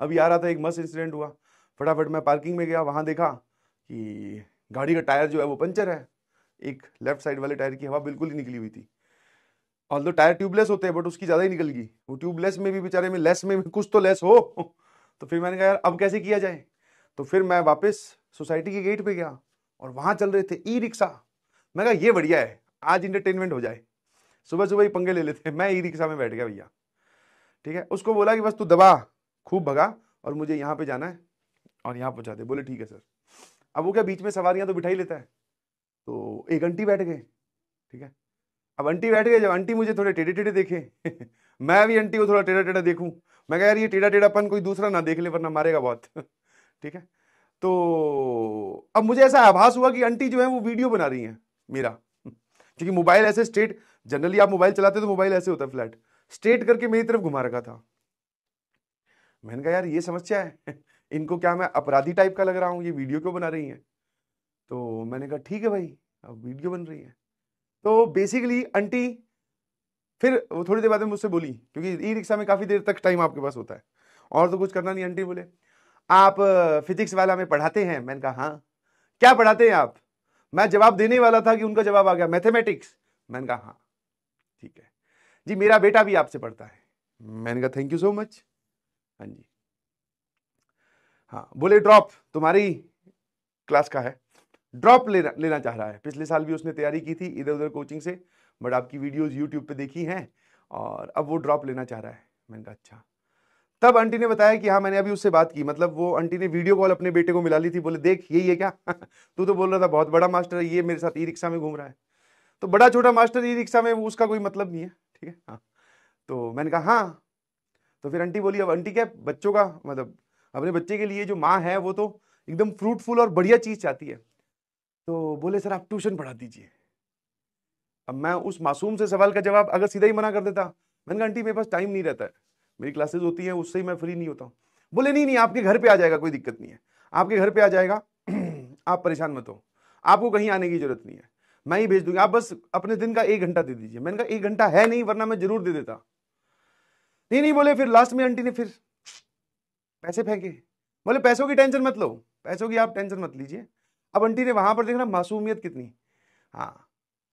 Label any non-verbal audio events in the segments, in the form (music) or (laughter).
अभी आ रहा था एक मस्त इंसिडेंट हुआ फटाफट मैं पार्किंग में गया वहाँ देखा कि गाड़ी का टायर जो है वो पंचर है एक लेफ्ट साइड वाले टायर की हवा बिल्कुल ही निकली हुई थी ऑल दो टायर ट्यूबलेस होते हैं बट उसकी ज़्यादा ही निकल गई वो ट्यूबलेस में भी बेचारे में लेस में भी कुछ तो लेस हो (laughs) तो फिर मैंने कहा यार अब कैसे किया जाए तो फिर मैं वापस सोसाइटी के गेट पे गया और वहाँ चल रहे थे ई रिक्शा मैं कहा ये बढ़िया है आज इंटरटेनमेंट हो जाए सुबह सुबह ही पंगे ले लेते हैं मैं ई रिक्शा में बैठ गया भैया ठीक है उसको बोला कि बस तू दबा खूब भगा और मुझे यहाँ पे जाना है और यहाँ पहुँचा दे बोले ठीक है सर अब वो क्या बीच में सवारियाँ तो बिठाई लेता है तो एक अंटी बैठ गए ठीक है अब अंटी बैठ गए जब अंटी मुझे थोड़े टेढ़े टेढ़े देखे (laughs) मैं भी अंटी को थोड़ा टेढ़ा टेढ़ा देखूं मैं कह यार ये टेढ़ा टेढ़ापन कोई दूसरा ना देख ले वरना मारेगा बहुत (laughs) ठीक है तो अब मुझे ऐसा आभास हुआ कि आंटी जो है वो वीडियो बना रही हैं मेरा (laughs) क्योंकि मोबाइल ऐसे स्ट्रेट जनरली आप मोबाइल चलाते तो मोबाइल ऐसे होता है फ्लैट स्ट्रेट करके मेरी तरफ घुमा रखा था मैंने कहा यार ये समस्या है (laughs) इनको क्या मैं अपराधी टाइप का लग रहा हूँ ये वीडियो क्यों बना रही हैं तो मैंने कहा ठीक है भाई अब वीडियो बन रही है तो बेसिकली आंटी फिर वो थोड़ी देर बाद में मुझसे बोली क्योंकि ई रिक्शा में काफ़ी देर तक टाइम आपके पास होता है और तो कुछ करना नहीं आंटी बोले आप फिजिक्स वाला में पढ़ाते हैं मैंने कहा हाँ क्या पढ़ाते हैं आप मैं जवाब देने वाला था कि उनका जवाब आ गया मैथमेटिक्स मैंने कहा हाँ ठीक है जी मेरा बेटा भी आपसे पढ़ता है मैंने कहा थैंक यू सो मच हाँ जी हाँ बोले ड्रॉप तुम्हारी क्लास का है ड्रॉप लेना लेना चाह रहा है पिछले साल भी उसने तैयारी की थी इधर उधर कोचिंग से बट आपकी वीडियोस यूट्यूब पे देखी हैं और अब वो ड्रॉप लेना चाह रहा है मैंने कहा अच्छा तब आंटी ने बताया कि हाँ मैंने अभी उससे बात की मतलब वो आंटी ने वीडियो कॉल अपने बेटे को मिला ली थी बोले देख यही है क्या (laughs) तू तो बोल रहा था बहुत बड़ा मास्टर है ये मेरे साथ ई रिक्शा में घूम रहा है तो बड़ा छोटा मास्टर ई रिक्शा में उसका कोई मतलब नहीं है ठीक है हाँ तो मैंने कहा हाँ तो फिर आंटी बोली अब आंटी क्या बच्चों का मतलब अपने बच्चे के लिए जो माँ है वो तो एकदम फ्रूटफुल और बढ़िया चीज़ चाहती है तो बोले सर आप ट्यूशन पढ़ा दीजिए अब मैं उस मासूम से सवाल का जवाब अगर सीधा ही मना कर देता मैंने कहा आंटी मेरे पास टाइम नहीं रहता है मेरी क्लासेज होती हैं उससे ही मैं फ्री नहीं होता हूँ बोले नहीं नहीं आपके घर पे आ जाएगा कोई दिक्कत नहीं है आपके घर पे आ जाएगा (clears throat) आप परेशान मत हो आपको कहीं आने की जरूरत नहीं है मैं ही भेज दूंगी आप बस अपने दिन का एक घंटा दे दीजिए मैंने कहा एक घंटा है नहीं वरना मैं जरूर दे देता नहीं नहीं बोले फिर लास्ट में आंटी ने फिर पैसे फेंके बोले पैसों की टेंशन मत लो पैसों की आप टेंशन मत लीजिए अब आंटी ने वहां पर देखना मासूमियत कितनी हाँ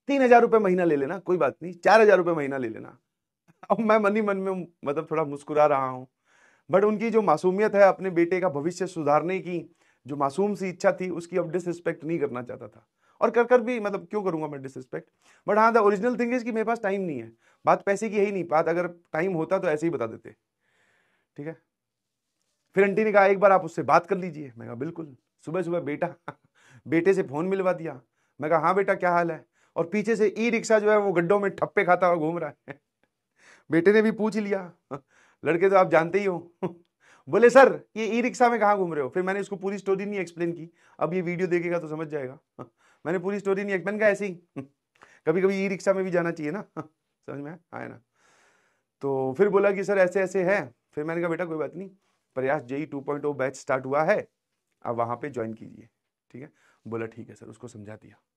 तीन हजार रुपये महीना ले लेना कोई बात नहीं चार हजार रुपये महीना ले लेना अब मैं मन ही मन में मतलब थोड़ा मुस्कुरा रहा हूँ बट उनकी जो मासूमियत है अपने बेटे का भविष्य सुधारने की जो मासूम सी इच्छा थी उसकी अब डिसरिस्पेक्ट नहीं करना चाहता था और कर कर भी मतलब क्यों करूंगा मैं डिसरिस्पेक्ट बट हाँ द ओरिजिनल थिंग इज कि मेरे पास टाइम नहीं है बात पैसे की है ही नहीं बात अगर टाइम होता तो ऐसे ही बता देते ठीक है फिर आंटी ने कहा एक बार आप उससे बात कर लीजिए मैं कहा बिल्कुल सुबह सुबह बेटा बेटे से फ़ोन मिलवा दिया मैं कहा हाँ बेटा क्या हाल है और पीछे से ई रिक्शा जो है वो गड्ढों में ठप्पे खाता हुआ घूम रहा है (laughs) बेटे ने भी पूछ लिया (laughs) लड़के तो आप जानते ही हो (laughs) बोले सर ये ई रिक्शा में कहाँ घूम रहे हो फिर मैंने इसको पूरी स्टोरी नहीं एक्सप्लेन की अब ये वीडियो देखेगा तो समझ जाएगा (laughs) मैंने पूरी स्टोरी नहीं एक्सप्लेन किया ऐसे ही (laughs) कभी कभी ई रिक्शा में भी जाना चाहिए ना (laughs) समझ में आया ना तो फिर बोला कि सर ऐसे ऐसे है फिर मैंने कहा बेटा कोई बात नहीं Prayas JEE two point batch start हुआ है अब वहाँ पर ज्वाइन कीजिए ठीक है बोला ठीक है सर उसको समझा दिया